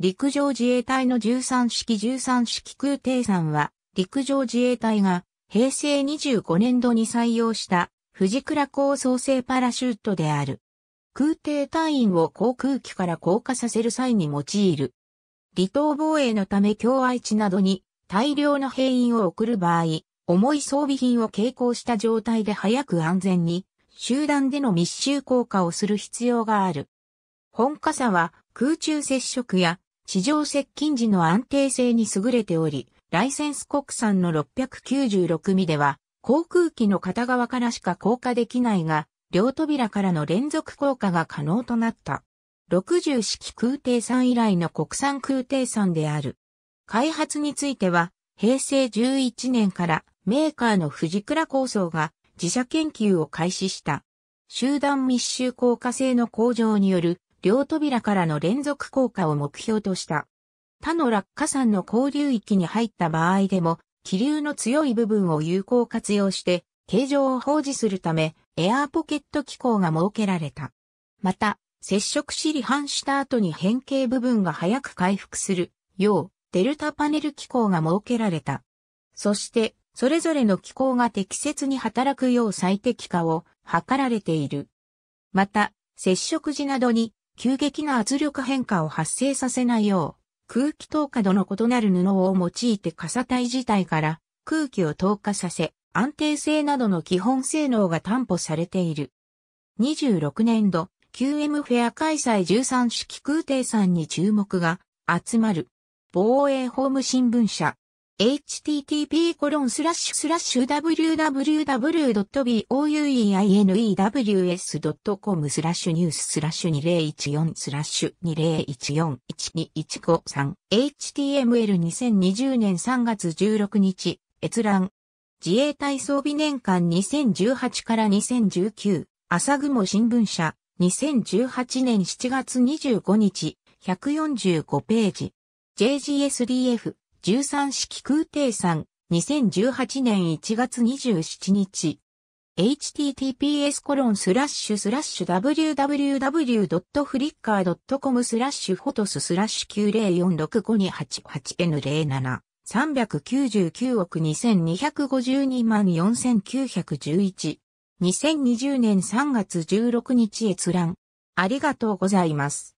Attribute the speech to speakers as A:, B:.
A: 陸上自衛隊の13式13式空挺山は、陸上自衛隊が平成25年度に採用した藤倉高創生パラシュートである。空挺隊員を航空機から降下させる際に用いる。離島防衛のため境愛地などに大量の兵員を送る場合、重い装備品を携行した状態で早く安全に集団での密集降下をする必要がある。本傘は空中接触や市場接近時の安定性に優れており、ライセンス国産の696ミでは、航空機の片側からしか降下できないが、両扉からの連続降下が可能となった。60式空挺産以来の国産空挺産である。開発については、平成11年からメーカーの藤倉構想が自社研究を開始した。集団密集効果性の向上による両扉からの連続効果を目標とした。他の落下山の交流域に入った場合でも、気流の強い部分を有効活用して、形状を保持するため、エアーポケット機構が設けられた。また、接触し離反した後に変形部分が早く回復するよう、デルタパネル機構が設けられた。そして、それぞれの機構が適切に働くよう最適化を図られている。また、接触時などに急激な圧力変化を発生させないよう、空気透過度の異なる布を用いて傘体自体から空気を透過させ、安定性などの基本性能が担保されている。26年度、QM フェア開催13式空挺さんに注目が集まる。防衛法務新聞社、h t t p w w w b o u i n e w s c o m スラッシュニューススラッシュ2014スラッシュ20141213 HTML2020 年3月16日閲覧自衛隊装備年間2018から2019朝雲新聞社2018年7月25日145ページ JGSDF 13式空挺算、2018年1月27日。https コロンスラッシュスラッシュ www.flickr.com スラッシュフォトススラッシュ9 0 4 6 5 2 8 8 n 0 7億2252万4911。2020年3月16日閲覧。ありがとうございます。